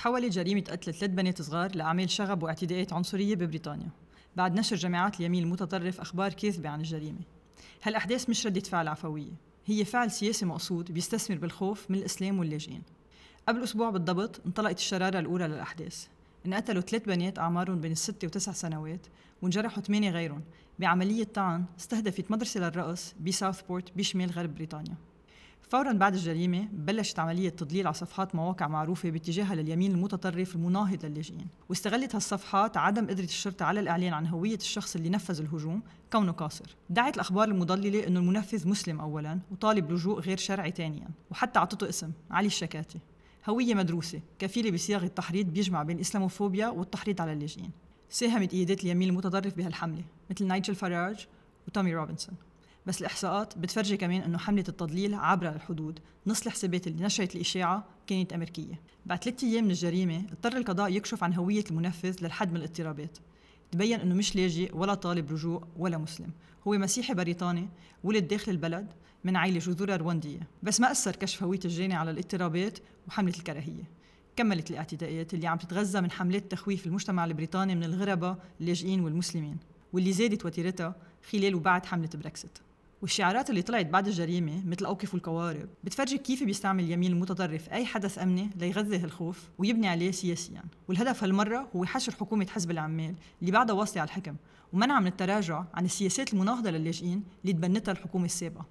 تحولت جريمة قتل ثلاث بنات صغار لأعمال شغب واعتداءات عنصرية ببريطانيا بعد نشر جماعات اليمين المتطرف أخبار كاذبة عن الجريمة هالأحداث مش ردة فعل عفوية هي فعل سياسي مقصود بيستثمر بالخوف من الإسلام واللاجئين قبل أسبوع بالضبط انطلقت الشرارة الأولى للأحداث انقتلوا ثلاث بنات أعمارهم بين الست وتسع سنوات وانجرحوا ثمانية غيرهم بعملية طعن استهدفت مدرسة للرقص بساوثبورت بشمال غرب بريطانيا فورا بعد الجريمة بلشت عملية تضليل على صفحات مواقع معروفة باتجاهها لليمين المتطرف المناهض للاجئين واستغلت هالصفحات عدم قدرة الشرطة على الإعلان عن هوية الشخص اللي نفذ الهجوم كونه قاصر دعت الأخبار المضللة أنه المنفذ مسلم أولا وطالب لجوء غير شرعي ثانيا وحتى أعطته اسم علي الشكاتي هوية مدروسة كفيلة بصياغة تحريض بيجمع بين الإسلاموفوبيا والتحريض على اللاجئين ساهمت قيادات اليمين المتطرف بهالحملة مثل نايجل فاراج وتومي روبنسون بس الإحصاءات بتفرجي كمان أنه حملة التضليل عبر الحدود نص الحسابات اللي نشرت الإشاعة كانت أمريكية بعد ثلاثة أيام من الجريمة اضطر القضاء يكشف عن هوية المنفذ للحد من الاضطرابات تبين أنه مش لاجئ ولا طالب رجوع ولا مسلم هو مسيحي بريطاني ولد داخل البلد من عائلة جذورها رواندية بس ما أثر كشف هوية الجاني على الاضطرابات وحملة الكراهية كملت الاعتداءات اللي عم تتغذى من حملات تخويف المجتمع البريطاني من الغرباء اللاجئين والمسلمين واللي زادت وتيرتها خلال وبعد حملة بريكسيت والشعارات اللي طلعت بعد الجريمة مثل أوقفوا القوارب بتفرجي كيف بيستعمل اليمين المتطرف أي حدث أمني ليغذي هالخوف ويبني عليه سياسيا والهدف هالمرة هو حشر حكومة حزب العمال اللي بعدها واصلة على الحكم ومنع من التراجع عن السياسات المناهضة للاجئين اللي تبنتها الحكومة السابقة